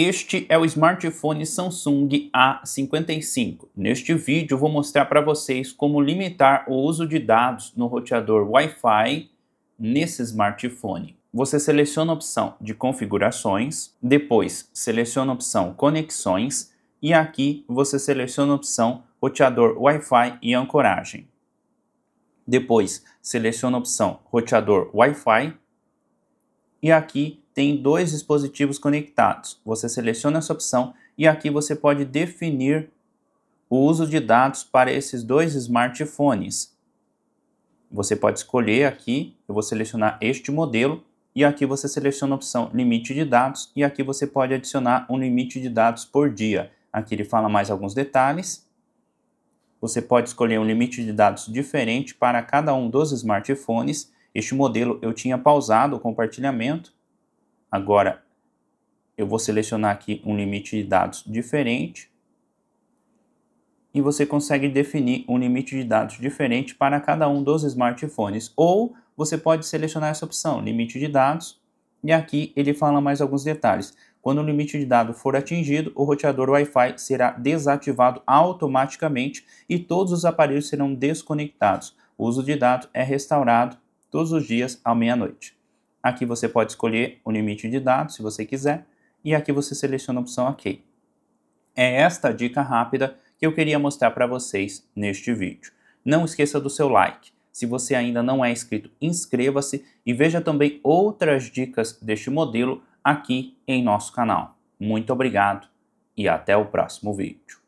Este é o smartphone Samsung A55. Neste vídeo vou mostrar para vocês como limitar o uso de dados no roteador Wi-Fi nesse smartphone. Você seleciona a opção de configurações, depois seleciona a opção conexões e aqui você seleciona a opção roteador Wi-Fi e ancoragem. Depois seleciona a opção roteador Wi-Fi e aqui tem dois dispositivos conectados. Você seleciona essa opção e aqui você pode definir o uso de dados para esses dois smartphones. Você pode escolher aqui, eu vou selecionar este modelo e aqui você seleciona a opção limite de dados e aqui você pode adicionar um limite de dados por dia. Aqui ele fala mais alguns detalhes. Você pode escolher um limite de dados diferente para cada um dos smartphones. Este modelo eu tinha pausado o compartilhamento Agora, eu vou selecionar aqui um limite de dados diferente e você consegue definir um limite de dados diferente para cada um dos smartphones. Ou você pode selecionar essa opção, limite de dados, e aqui ele fala mais alguns detalhes. Quando o limite de dado for atingido, o roteador Wi-Fi será desativado automaticamente e todos os aparelhos serão desconectados. O uso de dados é restaurado todos os dias à meia-noite. Aqui você pode escolher o limite de dados, se você quiser, e aqui você seleciona a opção OK. É esta dica rápida que eu queria mostrar para vocês neste vídeo. Não esqueça do seu like. Se você ainda não é inscrito, inscreva-se e veja também outras dicas deste modelo aqui em nosso canal. Muito obrigado e até o próximo vídeo.